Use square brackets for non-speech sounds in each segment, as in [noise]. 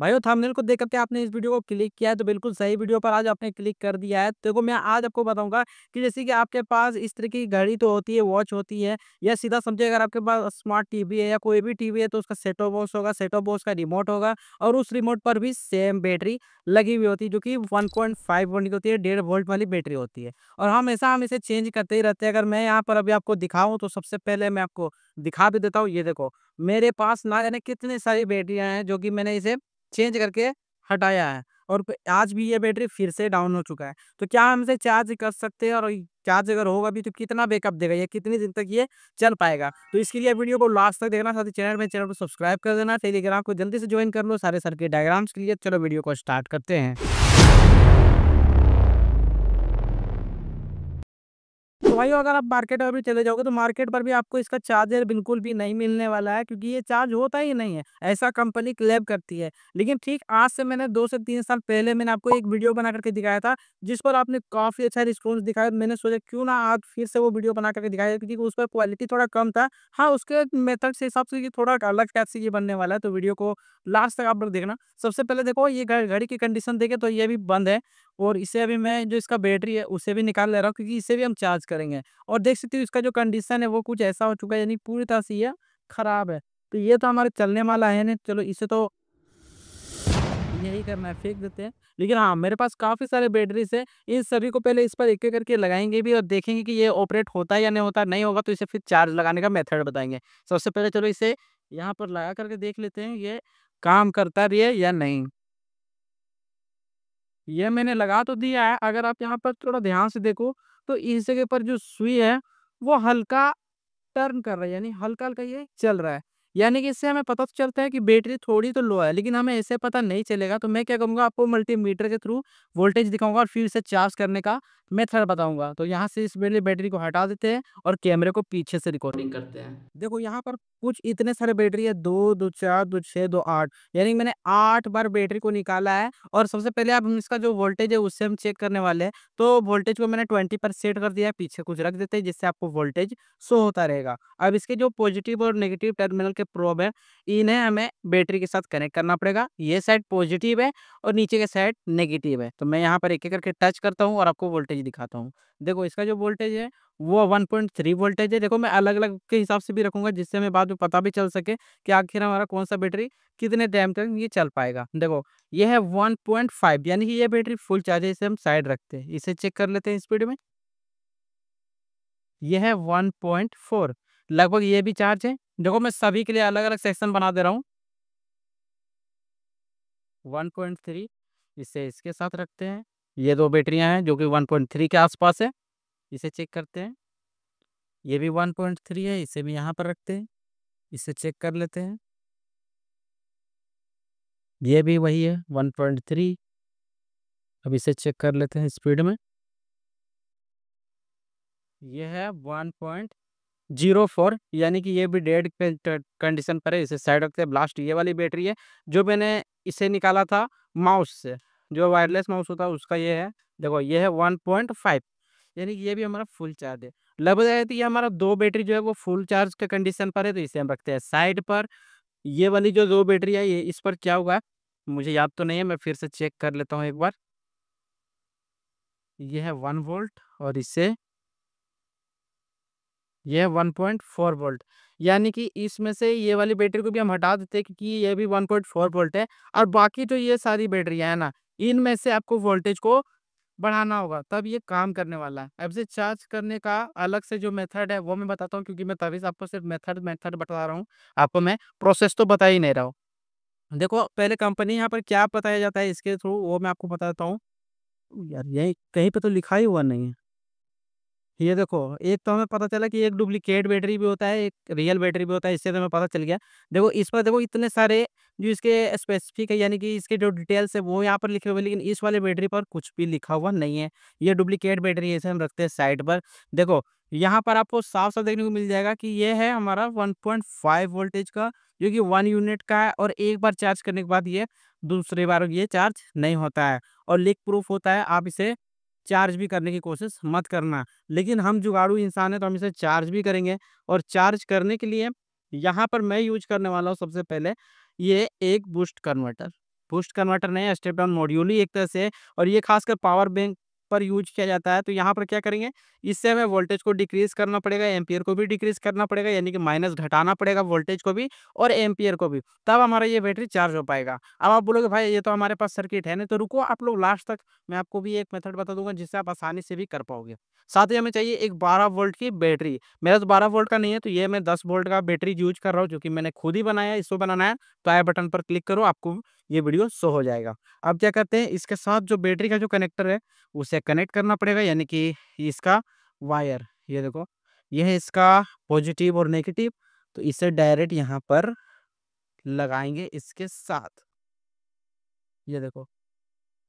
भाई थंबनेल को देख करके आपने इस वीडियो को क्लिक किया है तो बिल्कुल सही वीडियो पर आज आपने क्लिक कर दिया है देखो मैं आज आपको बताऊंगा कि जैसे कि आपके पास इस तरह की घड़ी तो होती है वॉच होती है या सीधा समझे अगर आपके पास स्मार्ट टीवी है या कोई भी टीवी है तो उसका सेटो बॉक्स होगा सेटो बॉक्स का रिमोट होगा और उस रिमोट पर भी सेम बैटरी लगी हुई होती है जो कि वन पॉइंट फाइव वोल्ट की होती है डेढ़ वोल्ट वाली बैटरी होती है और हमेशा हम इसे चेंज करते ही रहते हैं अगर मैं यहाँ पर अभी आपको दिखाऊँ तो सबसे पहले मैं आपको दिखा भी देता हूँ ये देखो मेरे पास ना जाने कितने सारी बैटरियाँ हैं जो कि मैंने इसे चेंज करके हटाया है और आज भी ये बैटरी फिर से डाउन हो चुका है तो क्या हम इसे चार्ज कर सकते हैं और चार्ज अगर होगा भी तो कितना बैकअप देगा या कितनी दिन तक ये चल पाएगा तो इसके लिए वीडियो को लास्ट तक देखना साथ ही चैनल में चैनल को सब्सक्राइब कर देना टेलीग्राम को जल्दी से ज्वाइन कर लो सारे सर के डायग्राम्स के लिए चलो वीडियो को स्टार्ट करते हैं तो भाई अगर आप मार्केट में भी चले जाओगे तो मार्केट पर भी आपको इसका चार्जर बिल्कुल भी नहीं मिलने वाला है क्योंकि ये चार्ज होता ही नहीं है ऐसा कंपनी क्लेम करती है लेकिन ठीक आज से मैंने दो से तीन साल पहले मैंने आपको एक वीडियो बना करके दिखाया था जिस पर आपने काफ़ी अच्छा रिस्पॉन्स दिखाया मैंने सोचा क्यों ना आज फिर से वो वीडियो बना करके दिखाया क्योंकि उस पर क्वालिटी थोड़ा कम था हाँ उसके मेथड से हिसाब से थोड़ा अलग टाइप से ये बनने वाला है तो वीडियो को लास्ट तक आप देखना सबसे पहले देखो ये घड़ी की कंडीशन देखे तो ये भी बंद है और इसे अभी मैं जो इसका बैटरी है उसे भी निकाल ले रहा हूँ क्योंकि इसे भी हम चार्ज करेंगे और देख सकते हो इसका जो कंडीशन है वो कुछ ऐसा हो चुका है यानी पूरी तरह से यह ख़राब है तो ये तो हमारे चलने वाला है ना चलो इसे तो यही करना है फेंक देते हैं लेकिन हाँ मेरे पास काफ़ी सारे बैटरीज है इन सभी को पहले इस पर एक एक करके लगाएंगे भी और देखेंगे कि ये ऑपरेट होता है या नहीं होता नहीं होगा तो इसे फिर चार्ज लगाने का मेथड बताएंगे सबसे पहले चलो इसे यहाँ पर लगा करके देख लेते हैं ये काम करता रही है या नहीं यह मैंने लगा तो दिया है अगर आप यहाँ पर थोड़ा ध्यान से देखो तो इस जगह पर जो सुई है वो हल्का टर्न कर रहा है यानी हल्का हल्का ये चल रहा है यानी कि इससे हमें पता तो चलता है कि बैटरी थोड़ी तो लो है लेकिन हमें ऐसे पता नहीं चलेगा तो मैं क्या करूँगा आपको मल्टीमीटर के थ्रू वोल्टेज दिखाऊंगा और फिर इसे चार्ज करने का मेथड बताऊंगा तो यहाँ से इस मेरे बैटरी को हटा देते हैं और कैमरे को पीछे से रिकॉर्डिंग करते हैं देखो यहाँ पर कुछ इतने सारे बैटरी है दो दो चार दो छः दो आठ यानी मैंने आठ बार बैटरी को निकाला है और सबसे पहले अब हम इसका जो वोल्टेज है उससे हम चेक करने वाले हैं तो वोल्टेज को मैंने ट्वेंटी पर सेट कर दिया है पीछे कुछ रख देते हैं जिससे आपको वोल्टेज शो होता रहेगा अब इसके जो पॉजिटिव और नेगेटिव टर्मिनल के के प्रोब है इन्हें हमें बैटरी के साथ कनेक्ट करना पड़ेगा ये साइड पॉजिटिव है और नीचे के साइड नेगेटिव है तो मैं यहाँ पर एक एक करके टच करता हूँ और आपको वोल्टेज दिखाता हूँ देखो इसका जो वोल्टेज है वो 1.3 वोल्टेज है देखो मैं अलग अलग के हिसाब से भी रखूंगा जिससे हमें बाद में पता भी चल सके कि आखिर हमारा कौन सा बैटरी कितने टाइम तक ये चल पाएगा देखो ये है 1.5 यानी कि ये बैटरी फुल चार्ज है इसे हम साइड रखते हैं इसे चेक कर लेते हैं स्पीड में यह है 1.4 लगभग ये भी चार्ज है देखो मैं सभी के लिए अलग अलग सेक्शन बना दे रहा हूँ वन पॉइंट थ्री इसे इसके साथ रखते हैं ये दो बैटरियाँ हैं जो कि वन पॉइंट थ्री के आसपास है इसे चेक करते हैं ये भी वन पॉइंट थ्री है इसे भी यहाँ पर रखते हैं इसे चेक कर लेते हैं ये भी वही है वन पॉइंट थ्री अब इसे चेक कर लेते हैं स्पीड में यह है वन पॉइंट जीरो फोर यानी कि ये भी डेड कंडीशन पर है इसे साइड रखते हैं ब्लास्ट ये वाली बैटरी है जो मैंने इसे निकाला था माउस से जो वायरलेस माउस होता है उसका ये है देखो ये है वन पॉइंट फाइव यानी कि ये भी हमारा फुल चार्ज है लग जाए तो ये हमारा दो बैटरी जो है वो फुल चार्ज के कंडीशन पर है तो इसे हम रखते हैं साइड पर ये वाली जो दो बैटरी है ये इस पर क्या होगा मुझे याद तो नहीं है मैं फिर से चेक कर लेता हूँ एक बार यह है वन वोल्ट और इसे ये है वन पॉइंट फोर वोल्ट यानी कि इसमें से ये वाली बैटरी को भी हम हटा देते हैं क्योंकि ये भी वन पॉइंट फोर वोल्ट है और बाकी जो ये सारी बैटरियाँ हैं ना इनमें से आपको वोल्टेज को बढ़ाना होगा तब ये काम करने वाला है अब से चार्ज करने का अलग से जो मेथड है वो मैं बताता हूँ क्योंकि मैं तभी से आपको सिर्फ मेथड मेथड बता रहा हूँ आपको मैं प्रोसेस तो बता ही नहीं रहा हूँ देखो पहले कंपनी यहाँ पर क्या बताया जाता है इसके थ्रू वो मैं आपको बताता हूँ यार यही कहीं पे तो लिखा ही हुआ नहीं है ये देखो एक तो हमें पता चला कि एक डुप्लीकेट बैटरी भी होता है एक रियल बैटरी भी होता है इससे तो हमें पता चल गया देखो इस पर देखो इतने सारे जो इसके स्पेसिफिक है यानी कि इसके जो डिटेल्स है वो यहाँ पर लिखे हुए लेकिन इस वाले बैटरी पर कुछ भी लिखा हुआ नहीं है ये डुप्लीकेट बैटरी है इसे हम रखते हैं साइड पर देखो यहाँ पर आपको साफ साफ देखने को मिल जाएगा कि ये है हमारा वन वोल्टेज का जो कि वन यूनिट का है और एक बार चार्ज करने के बाद ये दूसरी बार ये चार्ज नहीं होता है और लीक प्रूफ होता है आप इसे चार्ज भी करने की कोशिश मत करना लेकिन हम जुगाड़ू इंसान हैं तो हम इसे चार्ज भी करेंगे और चार्ज करने के लिए यहाँ पर मैं यूज करने वाला हूँ सबसे पहले ये एक बूस्ट कन्वर्टर बूस्ट कन्वर्टर नहीं है स्टेप डाउन मॉड्यूल ही एक तरह से और ये खासकर पावर बैंक पर यूज किया जाता है तो यहाँ पर क्या करेंगे इससे हमें वोल्टेज को डिक्रीज करना पड़ेगा एम्पियर को भी डिक्रीज करना पड़ेगा यानी कि माइनस घटाना पड़ेगा वोल्टेज को भी और एम्पियर को भी तब हमारा ये बैटरी चार्ज हो पाएगा अब आप बोलोगे भाई ये तो हमारे पास सर्किट है ना तो रुको आप लोग लास्ट तक मैं आपको भी एक मेथड बता दूंगा जिससे आप आसानी से भी कर पाओगे साथ ही हमें चाहिए एक बारह वोल्ट की बैटरी मेरा तो बारह वोल्ट का नहीं है तो ये मैं दस वोल्ट का बैटरी यूज कर रहा हूँ जो कि मैंने खुद ही बनाया इसको बनाना है तो आई बटन पर क्लिक करो आपको ये वीडियो शो हो जाएगा अब क्या करते हैं इसके साथ जो बैटरी का जो कनेक्टर है उसे कनेक्ट करना पड़ेगा यानी कि इसका वायर ये देखो यह इसका पॉजिटिव और नेगेटिव तो इसे डायरेक्ट यहाँ पर लगाएंगे इसके साथ ये देखो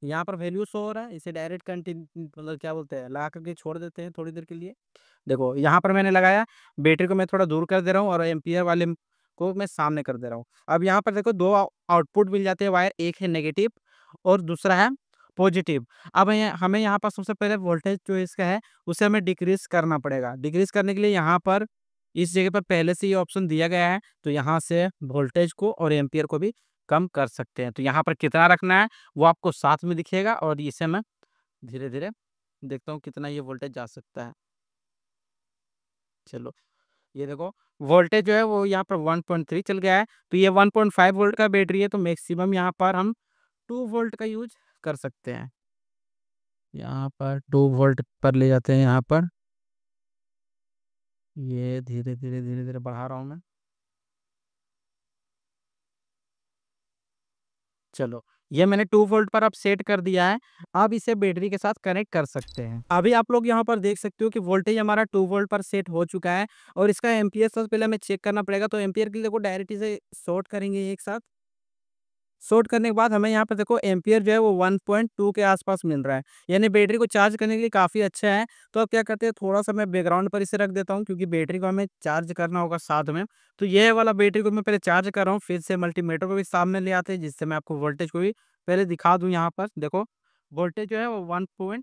यहाँ पर वैल्यू शो हो रहा है इसे डायरेक्ट कंटिन्यू मतलब क्या बोलते हैं लगा करके छोड़ देते हैं थोड़ी देर के लिए देखो यहाँ पर मैंने लगाया बैटरी को मैं थोड़ा दूर कर दे रहा हूँ और एम्पियर वाले को मैं सामने कर दे रहा हूँ अब यहाँ पर देखो दो आउटपुट मिल जाते हैं वायर एक है नेगेटिव और दूसरा है पॉजिटिव अब हमें यहाँ पर सबसे पहले वोल्टेज जो इसका है उसे हमें डिक्रीज करना पड़ेगा डिक्रीज करने के लिए यहाँ पर इस जगह पर पहले से ये ऑप्शन दिया गया है तो यहाँ से वोल्टेज को और एम्पियर को भी कम कर सकते हैं तो यहाँ पर कितना रखना है वो आपको साथ में दिखेगा और इसे मैं धीरे धीरे देखता हूँ कितना ये वोल्टेज जा सकता है चलो ये देखो वोल्टेज जो है वो यहाँ पर 1.3 चल गया है तो ये 1.5 वोल्ट का बैटरी है तो मैक्सिमम यहाँ पर हम 2 वोल्ट का यूज कर सकते हैं यहाँ पर टू वोल्ट पर ले जाते हैं यहाँ पर ये धीरे धीरे धीरे धीरे बढ़ा रहा हूँ मैं चलो ये मैंने टू वोल्ट पर अब सेट कर दिया है आप इसे बैटरी के साथ कनेक्ट कर सकते हैं अभी आप लोग यहाँ पर देख सकते हो कि वोल्टेज हमारा टू वोल्ट पर सेट हो चुका है और इसका एम्पियर सबसे पहले हमें चेक करना पड़ेगा तो एम्पियर के लिए को डायरेक्टली से शॉर्ट करेंगे एक साथ शॉर्ट करने के बाद हमें यहाँ पर देखो एम्पियर जो है वो 1.2 के आसपास मिल रहा है यानी बैटरी को चार्ज करने के लिए काफ़ी अच्छा है तो अब क्या करते हैं थोड़ा सा मैं बैकग्राउंड पर इसे रख देता हूँ क्योंकि बैटरी को हमें चार्ज करना होगा साथ में तो ये वाला बैटरी को मैं पहले चार्ज कर रहा हूँ फिर से मल्टीमीटर को भी सामने ले आते हैं जिससे मैं आपको वोल्टेज को भी पहले दिखा दूँ यहाँ पर देखो वोल्टेज जो है वो वन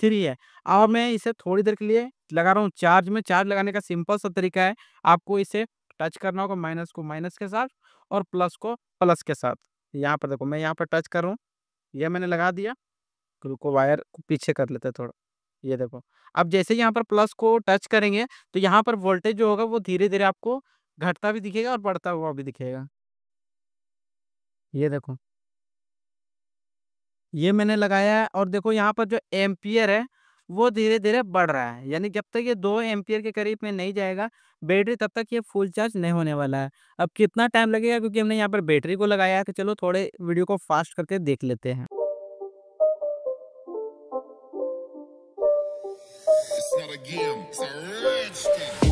थ्री है अब मैं इसे थोड़ी देर के लिए लगा रहा हूँ चार्ज में चार्ज लगाने का सिंपल सा तरीका है आपको इसे टच करना होगा माइनस को माइनस के साथ और प्लस को प्लस के साथ यहाँ पर देखो मैं यहाँ पर टच कर रहा हूँ यह मैंने लगा दिया को वायर को पीछे कर लेते थोड़ा ये देखो अब जैसे यहाँ पर प्लस को टच करेंगे तो यहाँ पर वोल्टेज जो होगा वो धीरे धीरे आपको घटता भी दिखेगा और बढ़ता हुआ भी दिखेगा ये देखो ये मैंने लगाया है और देखो यहाँ पर जो एम्पियर है वो धीरे धीरे बढ़ रहा है यानी जब तक ये दो एम्पियर के करीब में नहीं जाएगा बैटरी तब तक ये फुल चार्ज नहीं होने वाला है अब कितना टाइम लगेगा क्योंकि हमने यहाँ पर बैटरी को लगाया है तो चलो थोड़े वीडियो को फास्ट करके देख लेते हैं It's not a game, it's a rich game.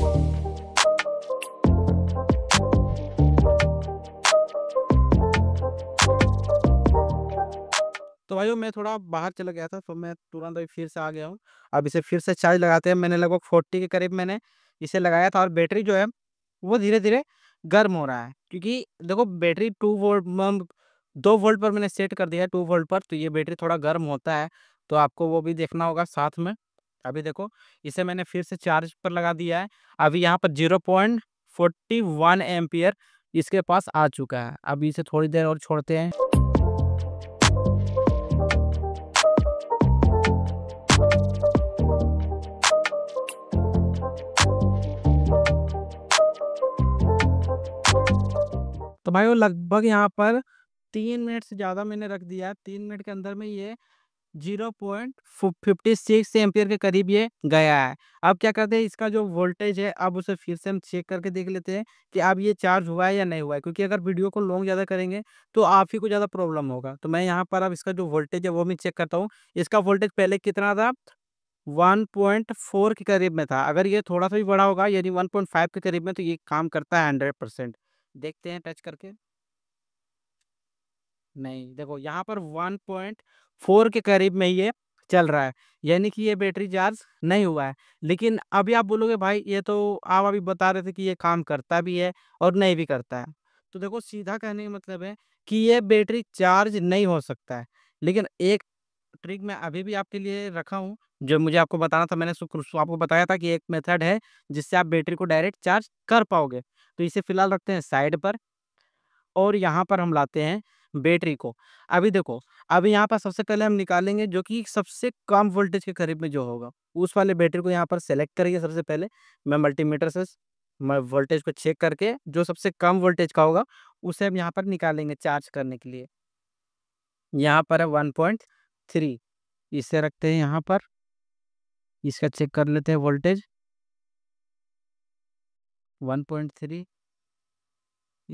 तो भाई मैं थोड़ा बाहर चला गया था तो मैं तुरंत अभी फिर से आ गया हूँ अब इसे फिर से चार्ज लगाते हैं मैंने लगभग फोर्टी के करीब मैंने इसे लगाया था और बैटरी जो है वो धीरे धीरे गर्म हो रहा है क्योंकि देखो बैटरी टू वोल्ट दो वोल्ट पर मैंने सेट कर दिया है टू वोल्ट पर तो ये बैटरी थोड़ा गर्म होता है तो आपको वो भी देखना होगा साथ में अभी देखो इसे मैंने फिर से चार्ज पर लगा दिया है अभी यहाँ पर zero point forty one ampere इसके पास आ चुका है अभी इसे थोड़ी देर और छोड़ते हैं भाई वो लगभग यहाँ पर तीन मिनट से ज़्यादा मैंने रख दिया है तीन मिनट के अंदर में ये zero point fifty six ampere के करीब ये गया है अब क्या करते हैं इसका जो वोल्टेज है अब उसे फिर से हम चेक करके देख लेते हैं कि अब ये चार्ज हुआ है या नहीं हुआ है क्योंकि अगर वीडियो को लॉन्ग ज़्यादा करेंगे तो आप ही को ज़्यादा प्रॉब्लम होगा तो मैं यहाँ पर अब इसका जो वोल्टेज है वो मैं चेक करता हूँ इसका वोल्टेज पहले कितना था 1.4 के करीब में था अगर ये थोड़ा सा भी बड़ा होगा यानी 1.5 के करीब में तो ये काम करता है 100 परसेंट देखते हैं टच करके नहीं देखो यहाँ पर 1.4 के करीब में ये चल रहा है यानी कि ये बैटरी चार्ज नहीं हुआ है लेकिन अभी आप बोलोगे भाई ये तो आप अभी बता रहे थे कि ये काम करता भी है और नहीं भी करता है तो देखो सीधा कहने का मतलब है कि ये बैटरी चार्ज नहीं हो सकता है लेकिन एक ट्रिक मैं अभी भी आपके लिए रखा हूँ जो मुझे आपको बताना था मैंने आपको बताया था कि एक मेथड है जिससे आप बैटरी को डायरेक्ट चार्ज कर पाओगे तो इसे फिलहाल रखते हैं साइड पर और यहाँ पर हम लाते हैं बैटरी को अभी देखो अभी यहाँ पर सबसे पहले हम निकालेंगे जो कि सबसे कम वोल्टेज के करीब में जो होगा उस वाले बैटरी को यहाँ पर सेलेक्ट करेंगे सबसे पहले मैं मल्टीमीटर से वोल्टेज को चेक करके जो सबसे कम वोल्टेज का होगा उसे हम यहाँ पर निकालेंगे चार्ज करने के लिए यहाँ पर है वन पॉइंट थ्री इसे रखते हैं यहाँ पर इसका चेक कर लेते हैं वोल्टेज थ्री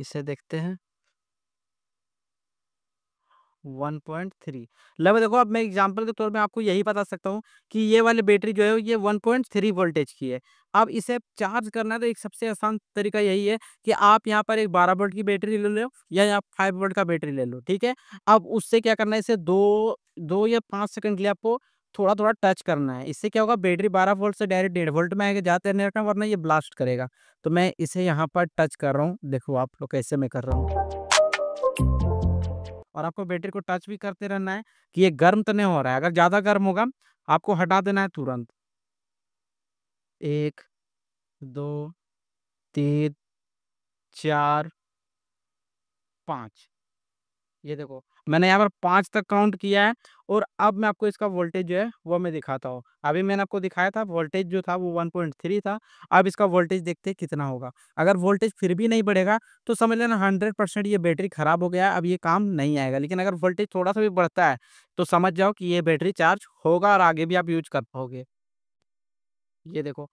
इसे देखते हैं थ्री लेवल देखो अब मैं एग्जांपल के तौर पे आपको यही बता सकता हूँ कि ये वाली बैटरी जो है ये वन पॉइंट थ्री वोल्टेज की है अब इसे चार्ज करना तो एक सबसे आसान तरीका यही है कि आप यहाँ पर एक बारह वोल्ट की बैटरी ले लो या यहाँ फाइव वोल्ट का बैटरी ले लो ठीक है अब उससे क्या करना है इसे दो दो या पाँच सेकंड के लिए आपको थोड़ा थोड़ा टच करना है इससे क्या होगा बैटरी 12 वोल्ट से डायरेक्ट डेढ़ वोल्ट में आएगा जाते नहीं रखना वरना ये ब्लास्ट करेगा तो मैं इसे यहाँ पर टच कर रहा हूँ देखो आप लोग कैसे मैं कर रहा हूँ और आपको बैटरी को टच भी करते रहना है कि ये गर्म तो नहीं हो रहा है अगर ज़्यादा गर्म होगा आपको हटा देना है तुरंत एक दो तीन चार पाँच ये देखो मैंने यहाँ पर पाँच तक काउंट किया है और अब मैं आपको इसका वोल्टेज जो है वो मैं दिखाता हूँ अभी मैंने आपको दिखाया था वोल्टेज जो था वो 1.3 था अब इसका वोल्टेज देखते कितना होगा अगर वोल्टेज फिर भी नहीं बढ़ेगा तो समझ लेना 100 परसेंट ये बैटरी ख़राब हो गया है अब ये काम नहीं आएगा लेकिन अगर वोल्टेज थोड़ा सा भी बढ़ता है तो समझ जाओ कि ये बैटरी चार्ज होगा और आगे भी आप यूज कर पाओगे ये देखो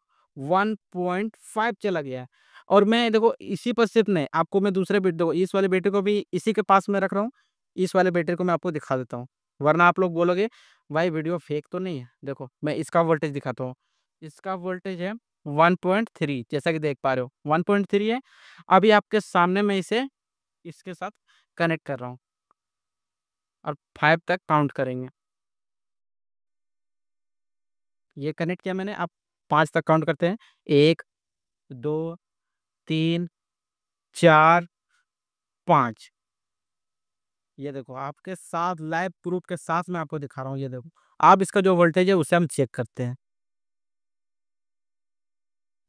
फाइव चला गया है और मैं देखो इसी पर सिर्फ नहीं आपको मैं दूसरे देखो इस वाली बैटरी को भी इसी के पास में रख रहा हूँ इस वाले बैटरी को मैं आपको दिखा देता हूँ वरना आप लोग बोलोगे भाई वीडियो फेक तो नहीं है देखो मैं इसका वोल्टेज दिखाता हूँ इसका वोल्टेज है वन पॉइंट थ्री जैसा कि देख पा रहे हो वन पॉइंट थ्री है अभी आपके सामने मैं इसे इसके साथ कनेक्ट कर रहा हूँ और फाइव तक काउंट करेंगे ये कनेक्ट किया मैंने आप पाँच तक काउंट करते हैं एक दो तीन चार पाँच ये देखो आपके साथ लाइव प्रूफ के साथ मैं आपको दिखा रहा हूँ ये देखो आप इसका जो वोल्टेज है उसे हम चेक करते हैं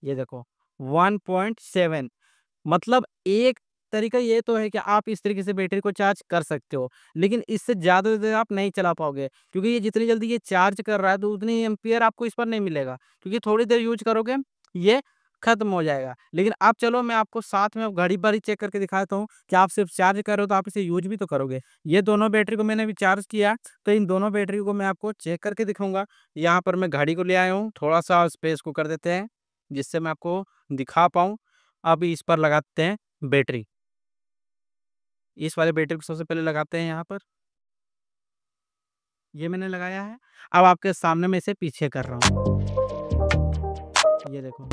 ये देखो 1.7 मतलब एक तरीका ये तो है कि आप इस तरीके से बैटरी को चार्ज कर सकते हो लेकिन इससे ज़्यादा देर आप नहीं चला पाओगे क्योंकि ये जितनी जल्दी ये चार्ज कर रहा है तो उतनी एम्पियर आपको इस पर नहीं मिलेगा क्योंकि थोड़ी देर यूज करोगे ये खत्म हो जाएगा लेकिन अब चलो मैं आपको साथ में घड़ी पर ही चेक करके दिखाता हूँ कि आप सिर्फ चार्ज करो तो आप इसे यूज भी तो करोगे ये दोनों बैटरी को मैंने अभी चार्ज किया तो इन दोनों बैटरी को मैं आपको चेक करके दिखाऊंगा यहाँ पर मैं घड़ी को ले आया हूँ थोड़ा सा स्पेस को कर देते हैं जिससे मैं आपको दिखा पाऊँ अब इस पर लगाते हैं बैटरी इस वाले बैटरी को सबसे पहले लगाते हैं यहाँ पर ये मैंने लगाया है अब आपके सामने मैं इसे पीछे कर रहा हूँ ये देखो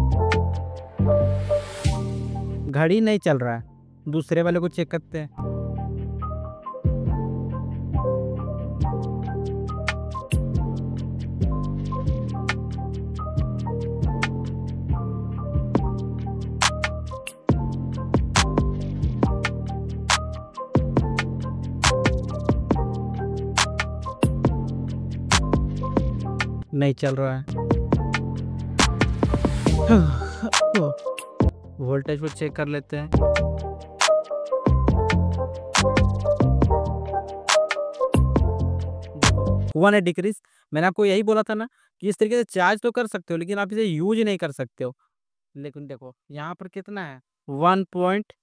घड़ी नहीं चल रहा है दूसरे वाले को चेक करते हैं नहीं चल रहा है वोल्टेज [sighs] को चेक कर लेते हैं वन ना डिक्रीज मैंने आपको यही बोला था ना कि इस तरीके से चार्ज तो कर सकते हो लेकिन आप इसे यूज नहीं कर सकते हो लेकिन देखो यहाँ पर कितना है वन पॉइंट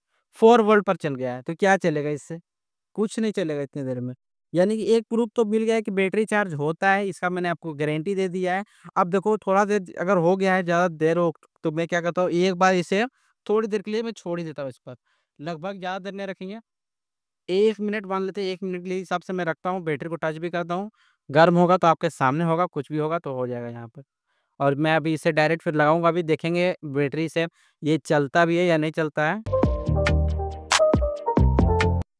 फोर वोल्ट पर चल गया है तो क्या चलेगा इससे कुछ नहीं चलेगा इतनी देर में यानी कि एक प्रूफ तो मिल गया है कि बैटरी चार्ज होता है इसका मैंने आपको गारंटी दे दिया है अब देखो थोड़ा देर अगर हो गया है ज़्यादा देर हो तो मैं क्या करता हूँ एक बार इसे थोड़ी देर के लिए मैं छोड़ ही देता हूँ इस पर लगभग ज़्यादा देर नहीं रखेंगे एक मिनट मान लेते हैं एक मिनट के हिसाब से मैं रखता हूँ बैटरी को टच भी करता हूँ गर्म होगा तो आपके सामने होगा कुछ भी होगा तो हो जाएगा यहाँ पर और मैं अभी इसे डायरेक्ट फिर लगाऊंगा अभी देखेंगे बैटरी से ये चलता भी है या नहीं चलता है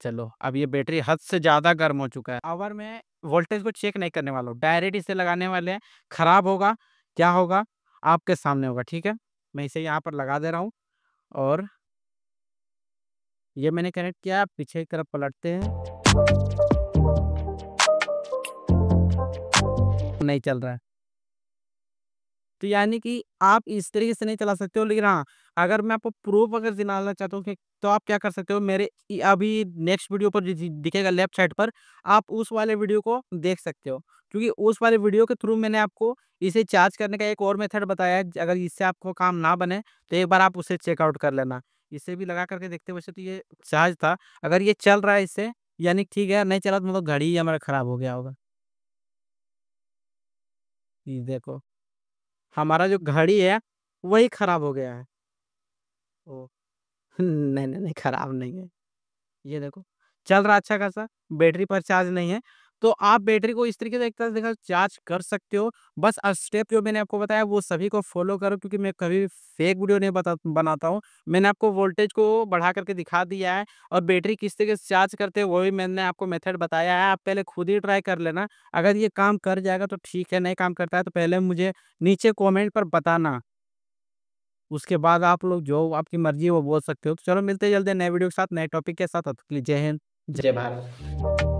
चलो अब ये बैटरी हद से ज़्यादा गर्म हो चुका है आवर में वोल्टेज को चेक नहीं करने वाला डायरेक्ट इसे लगाने वाले हैं ख़राब होगा क्या होगा आपके सामने होगा ठीक है मैं इसे यहाँ पर लगा दे रहा हूँ और ये मैंने कनेक्ट किया पीछे की तरफ पलटते हैं नहीं चल रहा है तो यानी कि आप इस तरीके से नहीं चला सकते हो लेकिन हाँ अगर मैं आपको प्रूफ अगर दिलाना चाहता हूँ तो आप क्या कर सकते हो मेरे अभी नेक्स्ट वीडियो पर दिखेगा लेफ्ट साइड पर आप उस वाले वीडियो को देख सकते हो क्योंकि उस वाले वीडियो के थ्रू मैंने आपको इसे चार्ज करने का एक और मेथड बताया है अगर इससे आपको काम ना बने तो एक बार आप उसे चेकआउट कर लेना इसे भी लगा करके देखते वैसे तो ये चार्ज था अगर ये चल रहा है इससे यानी ठीक है नहीं चला तो मतलब घड़ी ही हमारा ख़राब हो गया होगा देखो हमारा जो घड़ी है वही खराब हो गया है। ओ नहीं, नहीं, नहीं खराब नहीं है। ये देखो, चल रहा अच्छा खासा, बैटरी पर चार्ज नहीं है। तो आप बैटरी को इस तरीके से एक तरह से देखा चार्ज कर सकते हो बस स्टेप जो मैंने आपको बताया वो सभी को फॉलो करो क्योंकि मैं कभी फेक वीडियो नहीं बता बनाता हूँ मैंने आपको वोल्टेज को बढ़ा करके दिखा दिया है और बैटरी किस तरीके से चार्ज करते हो वो भी मैंने आपको मेथड बताया है आप पहले खुद ही ट्राई कर लेना अगर ये काम कर जाएगा तो ठीक है नहीं काम करता है तो पहले मुझे नीचे कॉमेंट पर बताना उसके बाद आप लोग जो आपकी मर्जी वो बोल सकते हो तो चलो मिलते हैं जल्दी नए वीडियो के साथ नए टॉपिक के साथ जय हिंद जय भारत